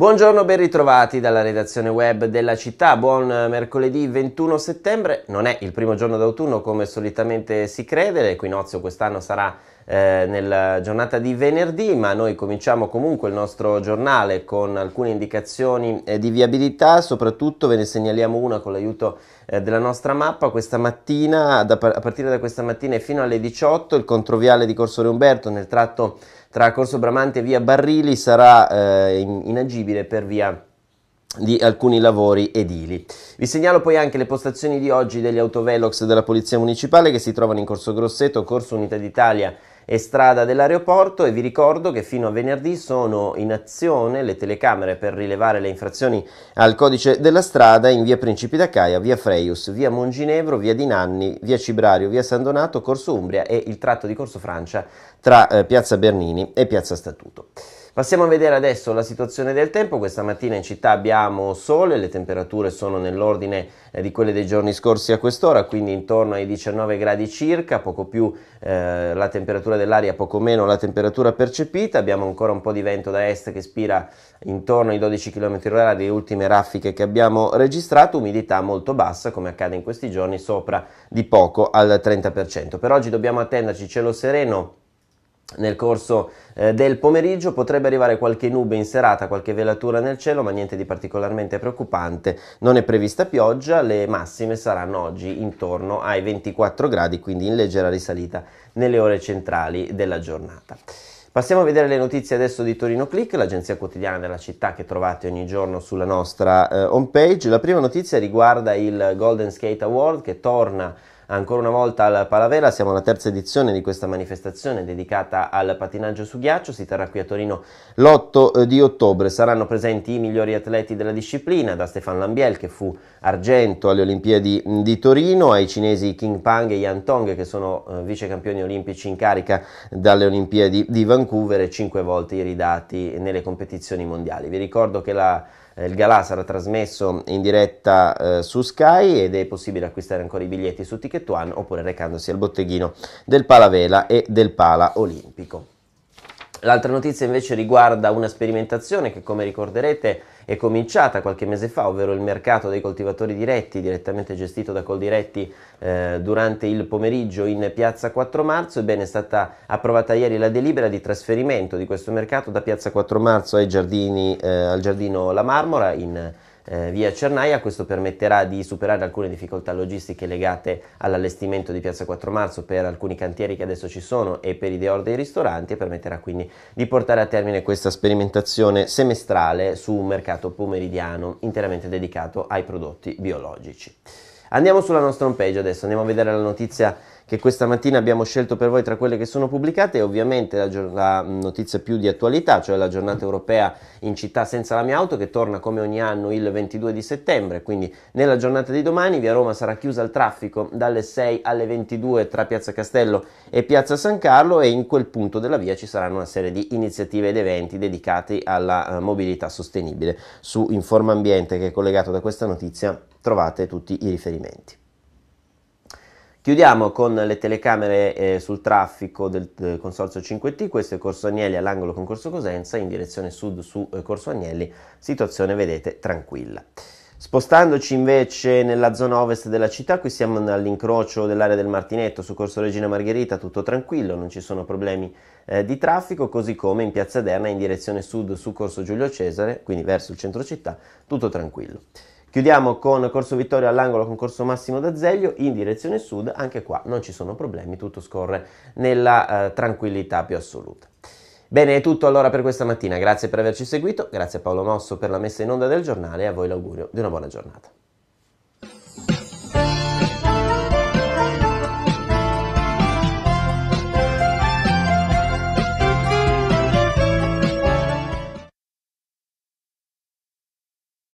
Buongiorno, ben ritrovati dalla redazione web della città. Buon eh, mercoledì 21 settembre. Non è il primo giorno d'autunno come solitamente si crede, l'equinozio quest'anno sarà eh, nella giornata di venerdì, ma noi cominciamo comunque il nostro giornale con alcune indicazioni eh, di viabilità, soprattutto ve ne segnaliamo una con l'aiuto eh, della nostra mappa. Questa mattina, da, a partire da questa mattina e fino alle 18, il controviale di Corso Re Umberto nel tratto tra Corso Bramante e via Barrili sarà eh, in, inagibile per via di alcuni lavori edili. Vi segnalo poi anche le postazioni di oggi degli autovelox della Polizia Municipale che si trovano in Corso Grosseto, Corso Unità d'Italia e strada dell'aeroporto e vi ricordo che fino a venerdì sono in azione le telecamere per rilevare le infrazioni al codice della strada in via Principi d'Acaia, via Freius, via Monginevro, via Dinanni, via Cibrario, via San Donato, Corso Umbria e il tratto di Corso Francia tra eh, piazza Bernini e piazza Statuto. Passiamo a vedere adesso la situazione del tempo. Questa mattina in città abbiamo sole, le temperature sono nell'ordine eh, di quelle dei giorni scorsi a quest'ora, quindi intorno ai 19 gradi circa, poco più eh, la temperatura dell'aria, poco meno la temperatura percepita. Abbiamo ancora un po' di vento da est che spira intorno ai 12 km/h le ultime raffiche che abbiamo registrato, umidità molto bassa come accade in questi giorni, sopra di poco al 30%. Per oggi dobbiamo attenderci cielo sereno nel corso eh, del pomeriggio potrebbe arrivare qualche nube in serata, qualche velatura nel cielo, ma niente di particolarmente preoccupante. Non è prevista pioggia, le massime saranno oggi intorno ai 24 gradi, quindi in leggera risalita nelle ore centrali della giornata. Passiamo a vedere le notizie adesso di Torino Click, l'agenzia quotidiana della città che trovate ogni giorno sulla nostra eh, homepage. La prima notizia riguarda il Golden Skate Award che torna ancora una volta al Palavera, siamo alla terza edizione di questa manifestazione dedicata al patinaggio su ghiaccio, si terrà qui a Torino l'8 eh, di ottobre, saranno presenti i migliori atleti della disciplina, da Stefan Lambiel che fu argento alle Olimpiadi di Torino, ai cinesi King Pang e Yan Tong che sono eh, vice campioni olimpici in carica dalle Olimpiadi di Vancouver e cinque volte iridati nelle competizioni mondiali. Vi ricordo che la eh, il galà sarà trasmesso in diretta eh, su Sky ed è possibile acquistare ancora i biglietti su Ticket One oppure recandosi al botteghino del Palavela e del Pala Olimpico. L'altra notizia invece riguarda una sperimentazione che come ricorderete è cominciata qualche mese fa, ovvero il mercato dei coltivatori diretti, direttamente gestito da Coldiretti eh, durante il pomeriggio in piazza 4 marzo. Ebbene, è stata approvata ieri la delibera di trasferimento di questo mercato da piazza 4 marzo giardini, eh, al giardino La Marmora in eh, via Cernaia, questo permetterà di superare alcune difficoltà logistiche legate all'allestimento di Piazza 4 Marzo per alcuni cantieri che adesso ci sono e per i deor dei ristoranti e permetterà quindi di portare a termine questa sperimentazione semestrale su un mercato pomeridiano interamente dedicato ai prodotti biologici. Andiamo sulla nostra homepage adesso, andiamo a vedere la notizia che questa mattina abbiamo scelto per voi tra quelle che sono pubblicate e ovviamente la, la, notizia più di attualità, cioè la giornata europea in città senza la mia auto che torna come ogni anno il 22 di settembre, quindi nella giornata di domani via Roma sarà chiusa al traffico dalle 6 alle 22 tra Piazza Castello e Piazza San Carlo e in quel punto della via ci saranno una serie di iniziative ed eventi dedicati alla eh, mobilità sostenibile. Su Informa Ambiente che è collegato da questa notizia trovate tutti i riferimenti. Chiudiamo con le telecamere eh, sul traffico del, del, eh, Consorzio 5T, questo è Corso Agnelli all'angolo con Corso Cosenza, in direzione sud su eh, Corso Agnelli, situazione vedete tranquilla. Spostandoci invece nella zona ovest della città, qui siamo all'incrocio dell'area del Martinetto su Corso Regina Margherita, tutto tranquillo, non ci sono problemi eh, di traffico, così come in Piazza Derna in direzione sud su Corso Giulio Cesare, quindi verso il centro città, tutto tranquillo. Chiudiamo con Corso Vittorio all'angolo con Corso Massimo d'Azeglio in direzione sud, anche qua non ci sono problemi, tutto scorre nella eh, tranquillità più assoluta. Bene, è tutto allora per questa mattina, grazie per averci seguito, grazie a Paolo Mosso per la messa in onda del giornale e a voi l'augurio di una buona giornata.